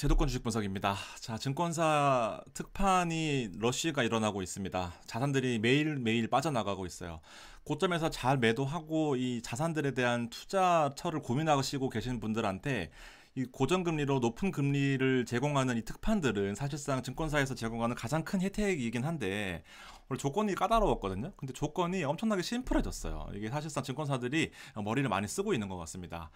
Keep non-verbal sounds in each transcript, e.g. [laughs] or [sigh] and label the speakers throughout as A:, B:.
A: 제도권 주식 분석입니다. 자, 증권사 특판이 러쉬가 일어나고 있습니다. 자산들이 매일매일 빠져나가고 있어요. 고점에서 잘 매도하고 이 자산들에 대한 투자처를 고민하시고 계신 분들한테 이 고정금리로 높은 금리를 제공하는 이 특판들은 사실상 증권사에서 제공하는 가장 큰 혜택이긴 한데 원래 조건이 까다로웠거든요. 근데 조건이 엄청나게 심플해졌어요. 이게 사실상 증권사들이 머리를 많이 쓰고 있는 것 같습니다.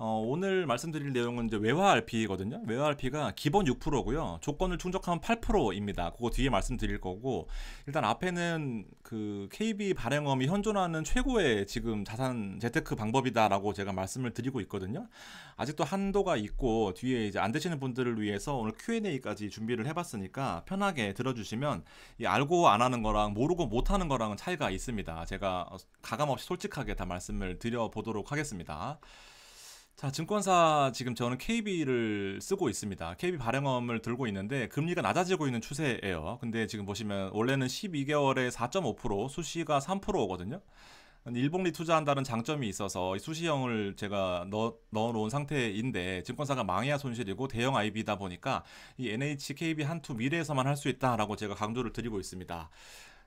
A: 어, 오늘 말씀드릴 내용은 이제 외화 RP거든요. 외화 RP가 기본 6%고요. 조건을 충족하면 8%입니다. 그거 뒤에 말씀드릴 거고 일단 앞에는 그 KB 발행엄이 현존하는 최고의 지금 자산 재테크 방법이다라고 제가 말씀을 드리고 있거든요. 아직도 한도가 있고 뒤에 이제 안 되시는 분들을 위해서 오늘 Q&A까지 준비를 해봤으니까 편하게 들어주시면 알고 안 하는 거랑 모르고 못 하는 거랑은 차이가 있습니다. 제가 어, 가감 없이 솔직하게 다 말씀을 드려보도록 하겠습니다. 자, 증권사 지금 저는 KB를 쓰고 있습니다. KB 발행원을 들고 있는데 금리가 낮아지고 있는 추세예요. 근데 지금 보시면 원래는 12개월에 4.5% 수시가 3%거든요. 일본리 투자한다는 장점이 있어서 수시형을 제가 넣어, 놓은 상태인데 증권사가 망해야 손실이고 대형 IB다 보니까 이 NHKB 한투 미래에서만 할 수 있다라고 제가 강조를 드리고 있습니다.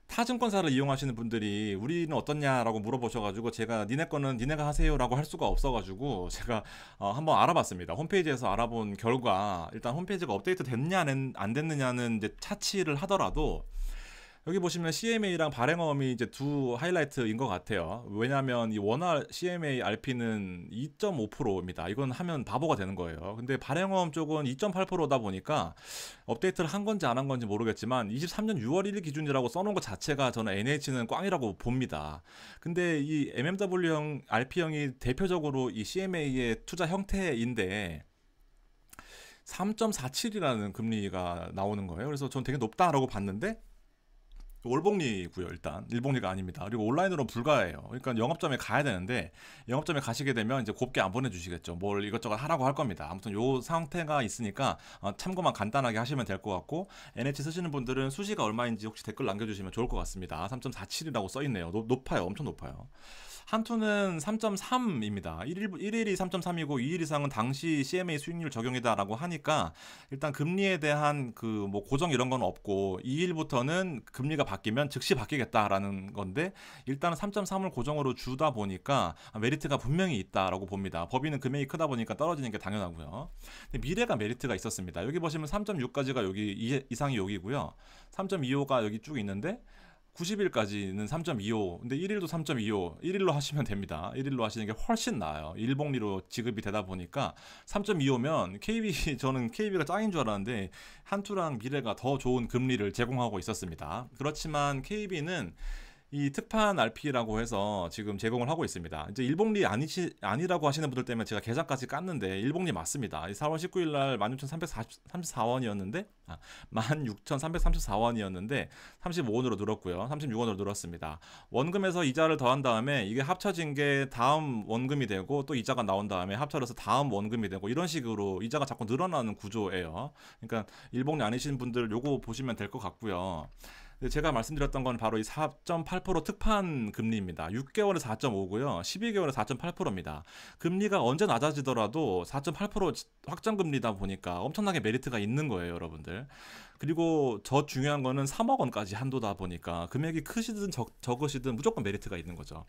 A: 타 증권사를 이용하시는 분들이 우리는 어떻냐라고 물어보셔가지고 제가 니네 거는 니네가 하세요라고 할 수가 없어가지고 제가 어 한번 알아봤습니다. 홈페이지에서 알아본 결과 일단 홈페이지가 업데이트 됐냐 안 됐느냐는 이제 차치를 하더라도 여기 보시면 CMA랑 발행어음이 이제 두 하이라이트인 것 같아요. 왜냐하면 이원활 CMA RP는 2.5%입니다. 이건 하면 바보가 되는 거예요. 근데 발행어음 쪽은 2.8%다 보니까 업데이트를 한 건지 안 한 건지 모르겠지만 23년 6월 1일 기준이라고 써놓은 것 자체가 저는 NH는 꽝이라고 봅니다. 근데 이 MMW형 RP형이 대표적으로 이 CMA의 투자 형태인데 3.47이라는 금리가 나오는 거예요. 그래서 전 되게 높다라고 봤는데 월복리고요 그 일단 일복리가 아닙니다 그리고 온라인으로 불가해요 그러니까 영업점에 가야 되는데 영업점에 가시게 되면 이제 곱게 안 보내주시겠죠 뭘 이것저것 하라고 할 겁니다 아무튼 요 상태가 있으니까 어, 참고만 간단하게 하시면 될 것 같고 NH 쓰시는 분들은 수시가 얼마인지 혹시 댓글 남겨주시면 좋을 것 같습니다 3.47이라고 써있네요 높, 높아요 엄청 높아요 한투는 3.3입니다. 1일, 1일이 3.3이고 2일 이상은 당시 CMA 수익률 적용이다라고 하니까 일단 금리에 대한 그 뭐 고정 이런 건 없고 2일부터는 금리가 바뀌면 즉시 바뀌겠다라는 건데 일단은 3.3을 고정으로 주다 보니까 메리트가 분명히 있다라고 봅니다. 법인은 금액이 크다 보니까 떨어지는 게 당연하고요. 근데 미래가 메리트가 있었습니다. 여기 보시면 3.6까지가 여기 이상이 여기고요. 3.25가 여기 쭉 있는데 90일까지는 3.25. 근데 1일도 3.25. 1일로 하시면 됩니다. 1일로 하시는 게 훨씬 나아요. 일봉리로 지급이 되다 보니까 3.25면 KB 저는 KB가 짱인 줄 알았는데 한투랑 미래가 더 좋은 금리를 제공하고 있었습니다. 그렇지만 KB는 이 특판 RP라고 해서 지금 제공을 하고 있습니다. 이제 일봉리 아니시, 아니라고 하시는 분들 때문에 제가 계좌까지 깠는데 일봉리 맞습니다. 4월 19일 날 16,334원이었는데 아, 16,334원이었는데 35원으로 늘었고요. 36원으로 늘었습니다. 원금에서 이자를 더한 다음에 이게 합쳐진 게 다음 원금이 되고 또 이자가 나온 다음에 합쳐져서 다음 원금이 되고 이런 식으로 이자가 자꾸 늘어나는 구조예요. 그러니까 일봉리 아니신 분들 요거 보시면 될 것 같고요. 네, 제가 말씀드렸던 건 바로 이 4.8% 특판 금리입니다. 6개월에 4.5고요. 12개월에 4.8%입니다. 금리가 언제 낮아지더라도 4.8% 확장 금리다 보니까 엄청나게 메리트가 있는 거예요, 여러분들. 그리고 저 중요한 거는 3억 원까지 한도다 보니까 금액이 크시든 적, 적으시든 무조건 메리트가 있는 거죠.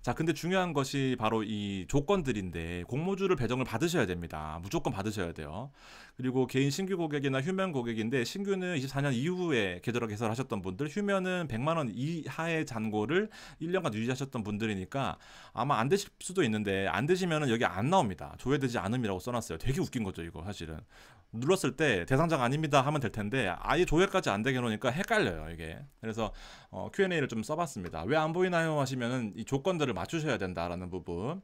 A: 자, 근데 중요한 것이 바로 이 조건들인데 공모주를 배정을 받으셔야 됩니다. 무조건 받으셔야 돼요. 그리고 개인 신규 고객이나 휴면 고객인데 신규는 24년 이후에 계절화 개설하셨던 분들, 휴면은 100만 원 이하의 잔고를 1년간 유지하셨던 분들이니까 아마 안 되실 수도 있는데 안 되시면은 여기 안 나옵니다. 조회되지 않음이라고 써놨어요. 되게 웃긴 거죠, 이거 사실은. 눌렀을 때 대상자가 아닙니다 하면 될 텐데 아예 조회까지 안 되게 놓으니까 헷갈려요 이게 그래서 어, Q&A를 좀 써봤습니다 왜 안 보이나요 하시면은 이 조건들을 맞추셔야 된다라는 부분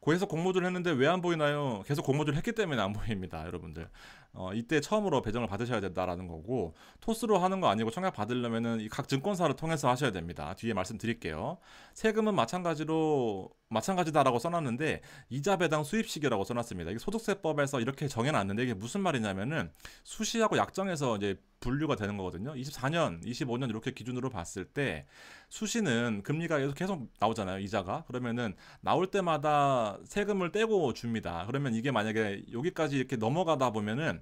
A: 고에서 공모주를 했는데 왜 안 보이나요 계속 공모주를 했기 때문에 안 보입니다 여러분들 어, 이때 처음으로 배정을 받으셔야 된다라는 거고 토스로 하는 거 아니고 청약 받으려면은 각 증권사를 통해서 하셔야 됩니다. 뒤에 말씀드릴게요. 세금은 마찬가지로 마찬가지다라고 써놨는데 이자 배당 수입식이라고 써놨습니다. 이게 소득세법에서 이렇게 정해놨는데 이게 무슨 말이냐면은 수시하고 약정에서 이제 분류가 되는 거거든요. 24년, 25년 이렇게 기준으로 봤을 때 수시는 금리가 계속 계속 나오잖아요. 이자가 그러면은 나올 때마다 세금을 떼고 줍니다. 그러면 이게 만약에 여기까지 이렇게 넘어가다 보면은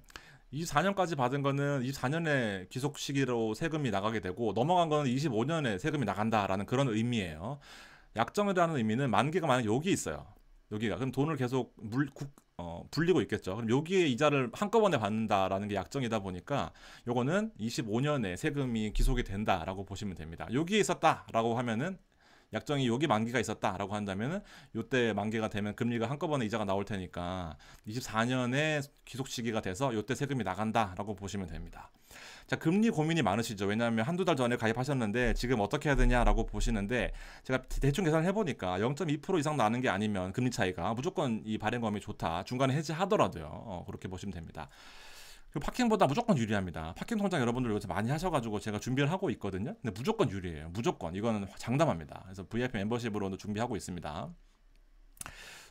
A: 24년까지 받은 거는 24년에 기속 시기로 세금이 나가게 되고 넘어간 거는 25년에 세금이 나간다라는 그런 의미예요. 약정이라는 의미는 만기가 만약 여기 있어요. 여기가 그럼 돈을 계속 물 국, 어, 불리고 있겠죠. 그럼 여기에 이자를 한꺼번에 받는다라는 게 약정이다 보니까 요거는 25년에 세금이 기속이 된다라고 보시면 됩니다. 여기에 있었다라고 하면은 약정이 여기 만기가 있었다라고 한다면은 요때 만기가 되면 금리가 한꺼번에 이자가 나올 테니까 24년에 기속 시기가 돼서 요때 세금이 나간다라고 보시면 됩니다. 자, 금리 고민이 많으시죠. 왜냐하면 한두 달 전에 가입하셨는데 지금 어떻게 해야 되냐라고 보시는데 제가 대충 계산을 해보니까 0.2% 이상 나는 게 아니면 금리 차이가 무조건 이 발행검이 좋다. 중간에 해지하더라도요. 어, 그렇게 보시면 됩니다. 그 파킹보다 무조건 유리합니다. 파킹 통장 여러분들 요새 많이 하셔가지고 제가 준비를 하고 있거든요. 근데 무조건 유리해요. 무조건 이거는 장담합니다. 그래서 VIP 멤버십으로도 준비하고 있습니다.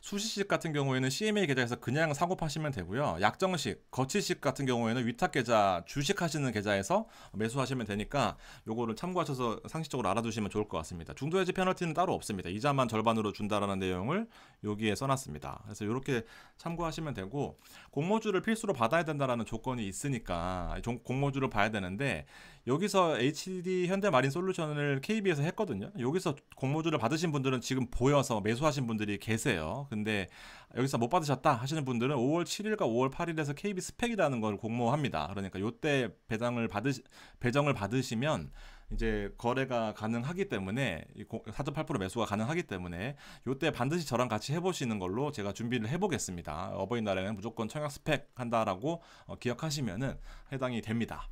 A: 수시식 같은 경우에는 CMA 계좌에서 그냥 사고 파시면 되고요. 약정식, 거치식 같은 경우에는 위탁 계좌, 주식 하시는 계좌에서 매수하시면 되니까 요거를 참고하셔서 상식적으로 알아두시면 좋을 것 같습니다. 중도 해지 페널티는 따로 없습니다. 이자만 절반으로 준다라는 내용을 여기에 써놨습니다. 그래서 이렇게 참고하시면 되고 공모주를 필수로 받아야 된다라는 조건이 있으니까 공모주를 봐야 되는데 여기서 HD 현대마린 솔루션을 KB에서 했거든요. 여기서 공모주를 받으신 분들은 지금 보여서 매수하신 분들이 계세요. 근데 여기서 못 받으셨다 하시는 분들은 5월 7일과 5월 8일에서 KB 스펙이라는 걸 공모합니다. 그러니까 요때 배당을 받으 배정을 받으시면 이제 거래가 가능하기 때문에 4.8% 매수가 가능하기 때문에 요때 반드시 저랑 같이 해보시는 걸로 제가 준비를 해보겠습니다. 어버이날에는 무조건 청약 스펙 한다라고 어, 기억하시면은 해당이 됩니다.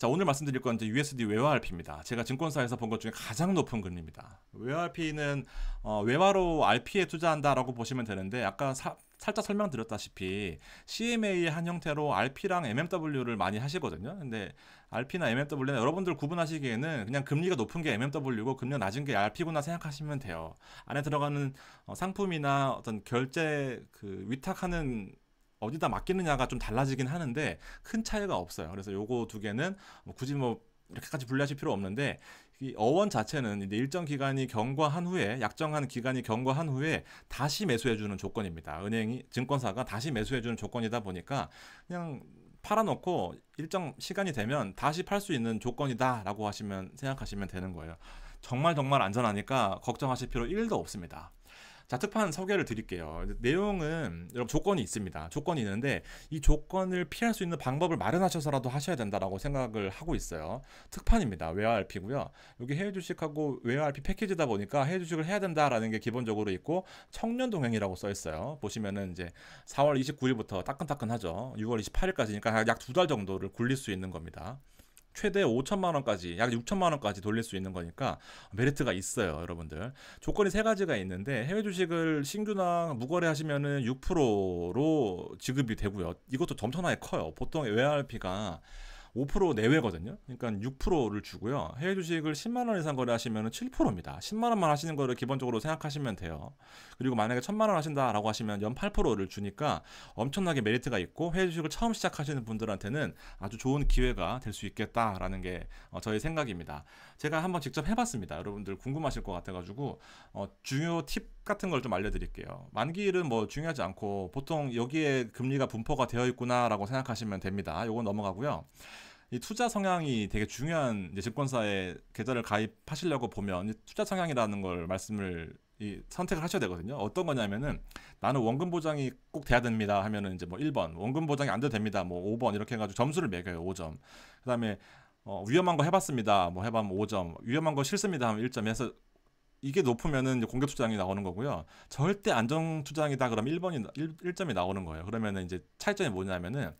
A: 자 오늘 말씀드릴 건 이제 USD 외화RP입니다. 제가 증권사에서 본 것 중에 가장 높은 금리입니다. 외화RP는 어, 외화로 RP에 투자한다라고 보시면 되는데 아까 사, 살짝 설명드렸다시피 CMA의 한 형태로 RP랑 MMW를 많이 하시거든요. 근데 RP나 MMW는 여러분들 구분하시기에는 그냥 금리가 높은 게 MMW고 금리가 낮은 게 RP구나 생각하시면 돼요. 안에 들어가는 어, 상품이나 어떤 결제 그 위탁하는 어디다 맡기느냐가 좀 달라지긴 하는데 큰 차이가 없어요. 그래서 요거 두 개는 뭐 굳이 뭐 이렇게까지 분리하실 필요 없는데 이 어원 자체는 이제 일정 기간이 경과한 후에 약정한 기간이 경과한 후에 다시 매수해 주는 조건입니다. 은행이 증권사가 다시 매수해 주는 조건이다 보니까 그냥 팔아놓고 일정 시간이 되면 다시 팔 수 있는 조건이다라고 하시면 생각하시면 되는 거예요. 정말 정말 안전하니까 걱정하실 필요 1도 없습니다. 자, 특판 소개를 드릴게요. 내용은 여러분 조건이 있습니다. 조건이 있는데 이 조건을 피할 수 있는 방법을 마련하셔서라도 하셔야 된다라고 생각을 하고 있어요. 특판입니다. 외화 RP고요. 여기 해외 주식하고 외화 RP 패키지다 보니까 해외 주식을 해야 된다라는 게 기본적으로 있고 청년 동행이라고 써 있어요. 보시면은 이제 4월 29일부터 따끈따끈하죠. 6월 28일까지니까 약 두 달 정도를 굴릴 수 있는 겁니다. 최대 5천만 원까지 약 6천만 원까지 돌릴 수 있는 거니까 메리트가 있어요, 여러분들. 조건이 세 가지가 있는데 해외 주식을 신규나 무거래 하시면은 6%로 지급이 되고요. 이것도 점천하게 커요. 보통 ARP가 5% 내외거든요. 그러니까 6%를 주고요. 해외 주식을 10만 원 이상 거래하시면 7%입니다. 10만 원만 하시는 거를 기본적으로 생각하시면 돼요. 그리고 만약에 1000만 원 하신다라고 하시면 연 8%를 주니까 엄청나게 메리트가 있고 해외 주식을 처음 시작하시는 분들한테는 아주 좋은 기회가 될 수 있겠다라는 게 어, 저희 생각입니다. 제가 한번 직접 해봤습니다. 여러분들 궁금하실 것 같아가지고 어, 중요 팁 같은 걸 좀 알려드릴게요. 만기일은 뭐 중요하지 않고 보통 여기에 금리가 분포가 되어 있구나라고 생각하시면 됩니다. 요건 넘어가고요. 이 투자 성향이 되게 중요한 이제 증권사에 계좌를 가입하시려고 보면 투자 성향이라는 걸 말씀을 이 선택을 하셔야 되거든요. 어떤 거냐면은 나는 원금 보장이 꼭 돼야 됩니다 하면은 이제 뭐 1번 원금 보장이 안 돼도 됩니다. 뭐 5번 이렇게 해가지고 점수를 매겨요. 5점. 그다음에 어, 위험한 거 해봤습니다. 뭐해봐면 5점. 위험한 거 싫습니다 하면 1점 해서 이게 높으면은 공격 투자장이 나오는 거고요. 절대 안정 투자장이다 그럼 1번이 1, 1점이 나오는 거예요. 그러면은 이제 차이점이 뭐냐면은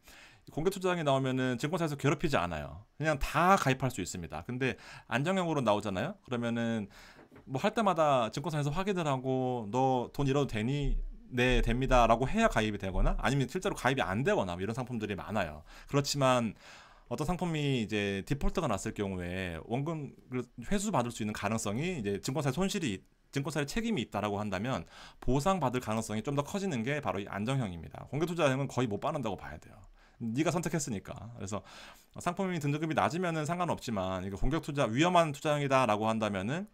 A: 공개 투자장이 나오면은 증권사에서 괴롭히지 않아요. 그냥 다 가입할 수 있습니다. 근데 안정형으로 나오잖아요. 그러면은 뭐 할 때마다 증권사에서 확인을 하고 너 돈 잃어도 되니? 네, 됩니다라고 해야 가입이 되거나 아니면 실제로 가입이 안 되거나 뭐 이런 상품들이 많아요. 그렇지만 어떤 상품이 이제 디폴트가 났을 경우에 원금을 그 회수받을 수 있는 가능성이 이제 증권사의 손실이 증권사의 책임이 있다라고 한다면 보상받을 가능성이 좀 더 커지는 게 바로 이 안정형입니다. 공개 투자형은 거의 못받는다고 봐야 돼요. 네가 선택했으니까. 그래서 상품이 등급이 낮으면은 상관없지만 이거 공격 투자 위험한 투자형이다라고 한다면은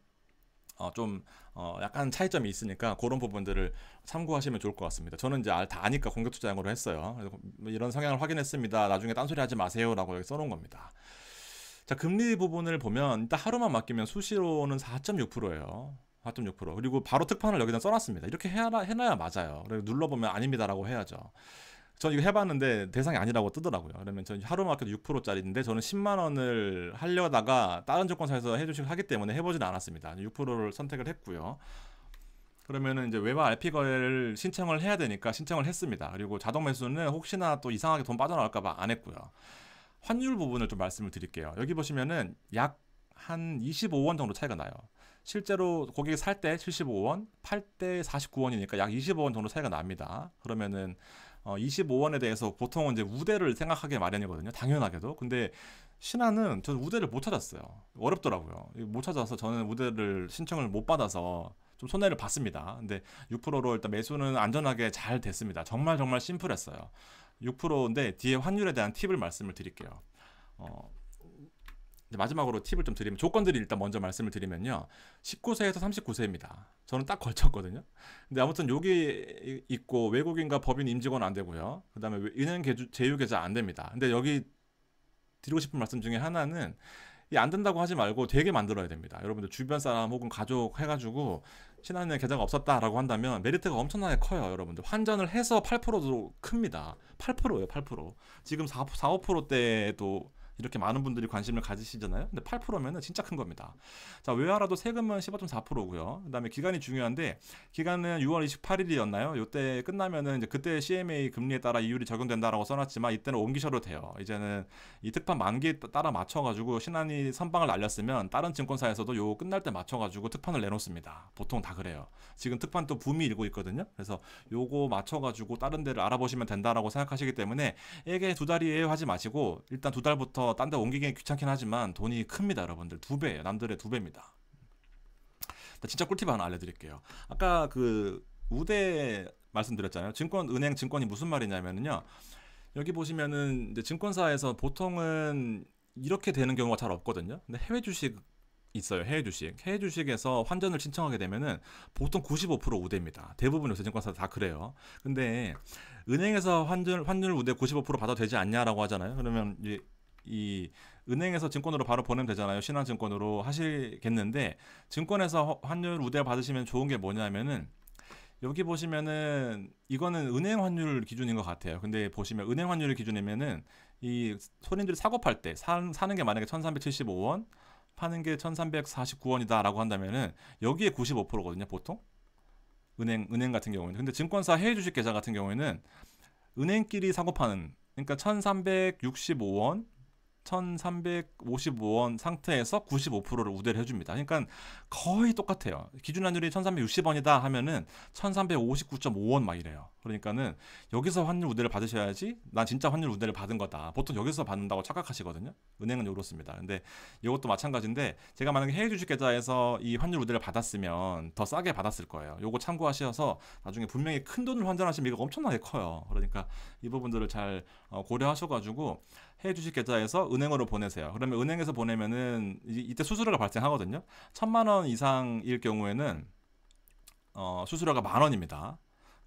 A: 어, 좀 어, 약간 차이점이 있으니까 그런 부분들을 참고하시면 좋을 것 같습니다. 저는 이제 아, 다 아니까 공격 투자형으로 했어요. 뭐 이런 성향을 확인했습니다. 나중에 딴소리 하지 마세요라고 여기 써놓은 겁니다. 자 금리 부분을 보면 일단 하루만 맡기면 수시로는 4.6%예요. 4.6% 그리고 바로 특판을 여기다 써놨습니다. 이렇게 해야, 해놔야 맞아요. 그리고 눌러보면 아닙니다라고 해야죠. 전 이거 해봤는데 대상이 아니라고 뜨더라고요. 그러면 저 하루마켓 6%짜리인데 저는 10만 원을 하려다가 다른 조건사에서 해주식을 하기 때문에 해보진 않았습니다. 6%를 선택을 했고요. 그러면 이제 외화 RP 거래를 신청을 해야 되니까 신청을 했습니다. 그리고 자동 매수는 혹시나 또 이상하게 돈빠져나갈까봐안 했고요. 환율 부분을 좀 말씀을 드릴게요. 여기 보시면은 약 한 25원 정도 차이가 나요. 실제로 고객이 살 때 75원, 팔 때 49원이니까 약 25원 정도 차이가 납니다. 그러면은 어, 25원에 대해서 보통은 이제 우대를 생각하게 마련이거든요. 당연하게도. 근데 신화는 저는 우대를 못 찾았어요. 어렵더라고요. 못 찾아서 저는 우대를 신청을 못 받아서 좀 손해를 봤습니다. 근데 6%로 일단 매수는 안전하게 잘 됐습니다. 정말 정말 심플했어요. 6%인데 뒤에 환율에 대한 팁을 말씀을 드릴게요. 어, 마지막으로 팁을 좀 드리면 조건들이 일단 먼저 말씀을 드리면요. 19세에서 39세입니다. 저는 딱 걸쳤거든요. 근데 아무튼 여기 있고 외국인과 법인 임직원 안 되고요. 그다음에 은행 제휴 계좌 안 됩니다. 근데 여기 드리고 싶은 말씀 중에 하나는 이안 된다고 하지 말고 되게 만들어야 됩니다. 여러분들 주변 사람 혹은 가족 해가지고 신한은행 계좌가 없었다라고 한다면 메리트가 엄청나게 커요. 여러분들 환전을 해서 8%도 큽니다. 8%예요. 8%. 지금 4, 4 5%대도 이렇게 많은 분들이 관심을 가지시잖아요. 근데 8면 진짜 큰 겁니다. 자, 외화라도 세금은 15.4%고요. 그다음에 기간이 중요한데 기간은 6월 28일이었나요? 요때 끝나면은 이제 그때 CMA 금리에 따라 이율이 적용된다라고 써놨지만 이때는 옮기셔도 돼요. 이제는 이 특판 만기에 따라 맞춰가지고 신한이 선방을 날렸으면 다른 증권사에서도 요 끝날 때 맞춰가지고 특판을 내놓습니다. 보통 다 그래요. 지금 특판 또 붐이 일고 있거든요. 그래서 요거 맞춰가지고 다른 데를 알아보시면 된다라고 생각하시기 때문에 이게 두 달이에요 하지 마시고 일단 두 달부터 딴데 옮기긴 귀찮긴 하지만 돈이 큽니다, 여러분들. 두 배예요. 남들의 두 배입니다. 진짜 꿀팁 하나 알려드릴게요. 아까 그 우대 말씀드렸잖아요. 증권 은행 증권이 무슨 말이냐면요. 여기 보시면은 이제 증권사에서 보통은 이렇게 되는 경우가 잘 없거든요. 근데 해외 주식 있어요. 해외 주식. 해외 주식에서 환전을 신청하게 되면은 보통 95% 우대입니다. 대부분 요새 증권사 다 그래요. 근데 은행에서 환전 환율 우대 95% 받아도 되지 않냐라고 하잖아요. 그러면 이제 이 은행에서 증권으로 바로 보내면 되잖아요. 신한증권으로 하시겠는데 증권에서 환율 우대 받으시면 좋은 게 뭐냐면은 여기 보시면은 이거는 은행 환율 기준인 것 같아요. 근데 보시면 은행 환율 기준이면은 이 손님들이 사고 팔 때 사는 게 만약에 천삼백칠십오 원 파는 게 천삼백사십구 원이다라고 한다면은 여기에 구십오 프로거든요 보통. 은행 은행 같은 경우에는 근데 증권사 해외 주식 계좌 같은 경우에는 은행끼리 사고 파는 그러니까 천삼백육십오 원 1,355원 상태에서 95%를 우대를 해줍니다. 그러니까 거의 똑같아요. 기준 환율이 1,360원이다 하면은 1,359.5원 막 이래요. 그러니까는 여기서 환율 우대를 받으셔야지 난 진짜 환율 우대를 받은 거다. 보통 여기서 받는다고 착각하시거든요. 은행은 이렇습니다. 근데 이것도 마찬가지인데 제가 만약에 해외 주식 계좌에서 이 환율 우대를 받았으면 더 싸게 받았을 거예요. 요거 참고하셔서 나중에 분명히 큰 돈을 환전하시면 이거 엄청나게 커요. 그러니까 이 부분들을 잘 어, 고려하셔가지고 해주실 계좌에서 은행으로 보내세요. 그러면 은행에서 보내면은 이때 수수료가 발생하거든요. 천만 원 이상일 경우에는 어, 수수료가 만 원입니다.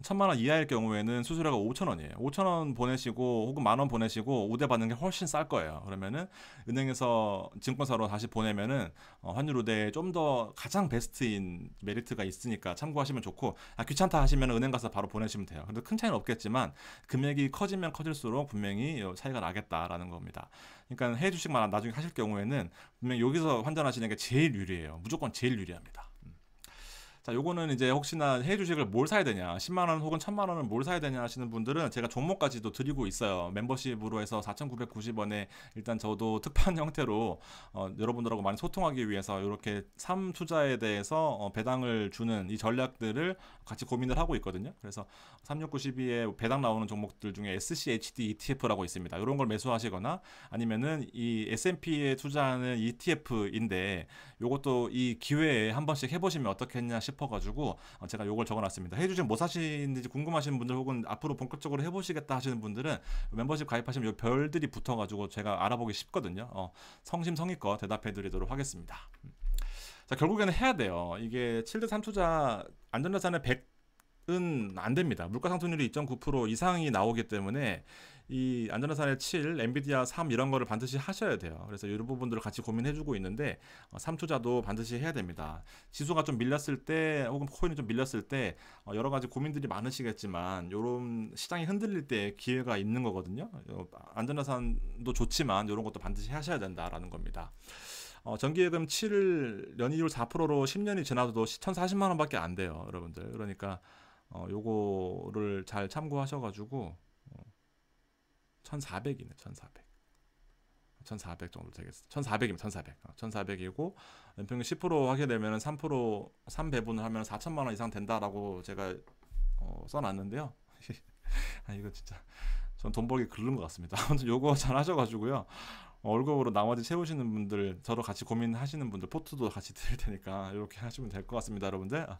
A: 천만 원 이하일 경우에는 수수료가 오천 원이에요. 오천 원 보내시고 혹은 만 원 보내시고 우대 받는 게 훨씬 쌀 거예요. 그러면은 은행에서 증권사로 다시 보내면은 어, 환율 우대에 좀 더 가장 베스트인 메리트가 있으니까 참고하시면 좋고 아, 귀찮다 하시면 은행 가서 바로 보내시면 돼요. 근데 큰 차이는 없겠지만 금액이 커지면 커질수록 분명히 차이가 나겠다라는 겁니다. 그러니까 해외 주식만 나중에 하실 경우에는 분명 여기서 환전하시는 게 제일 유리해요. 무조건 제일 유리합니다. 자, 요거는 이제 혹시나 해외 주식을 뭘 사야 되냐, 10만원 혹은 1000만원을 뭘 사야 되냐 하시는 분들은 제가 종목까지도 드리고 있어요. 멤버십으로 해서 4,990원에 일단 저도 특판 [laughs] 형태로 어, 여러분들하고 많이 소통하기 위해서 이렇게 3 투자에 대해서 어, 배당을 주는 이 전략들을 같이 고민을 하고 있거든요. 그래서 3692에 배당 나오는 종목들 중에 SCHD ETF라고 있습니다. 이런 걸 매수하시거나 아니면은 이 S&P에 투자하는 ETF인데 요것도 이 기회에 한 번씩 해보시면 어떻겠냐 싶어 싶어가지고 어, 제가 요걸 적어놨습니다. 헤이주젠 뭐 사시는지 궁금하신 분들 혹은 앞으로 본격적으로 해보시겠다 하시는 분들은 멤버십 가입하시면 요 별들이 붙어가지고 제가 알아보기 쉽거든요. 어, 성심성의껏 대답해드리도록 하겠습니다. 자 결국에는 해야 돼요. 이게 7대 3투자 안전자산의 100은 안 됩니다. 물가상승률이 2.9% 이상이 나오기 때문에 이안전화 산의 7, 엔비디아 3 이런 거를 반드시 하셔야 돼요. 그래서 이런 부분들을 같이 고민해주고 있는데 3초자도 어, 반드시 해야 됩니다. 지수가 좀 밀렸을 때 혹은 코인이 좀 밀렸을 때 어, 여러 가지 고민들이 많으시겠지만 이런 시장이 흔들릴 때 기회가 있는 거거든요. 어, 안전화 산도 좋지만 이런 것도 반드시 하셔야 된다라는 겁니다. 어, 전기예금 7 연이율 4%로 10년이 지나도 1,040만 원밖에 안 돼요, 여러분들. 그러니까 어, 요거를 잘 참고하셔가지고 1400이네 1400 1400 정도 되겠어 1400이면 1400 어, 1400이고 연평균 10% 하게 되면 3% 3배분을 하면 4천만 원 이상 된다라고 제가 어, 써놨는데요 [laughs] 아 이거 진짜 전돈 벌기 글른 것 같습니다 아무튼 요거 잘 하셔가지고요 월급으로 나머지 채우시는 분들 저로 같이 고민하시는 분들 포트도 같이 드릴 테니까 이렇게 하시면 될 것 같습니다 여러분들 아,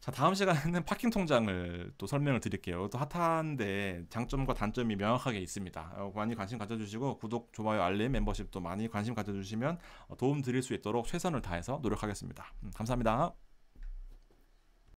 A: 자 다음 시간에는 파킹 통장을 또 설명을 드릴게요. 또 핫한데 장점과 단점이 명확하게 있습니다. 어, 많이 관심 가져주시고 구독, 좋아요, 알림, 멤버십도 많이 관심 가져주시면 어, 도움 드릴 수 있도록 최선을 다해서 노력하겠습니다. 음, 감사합니다.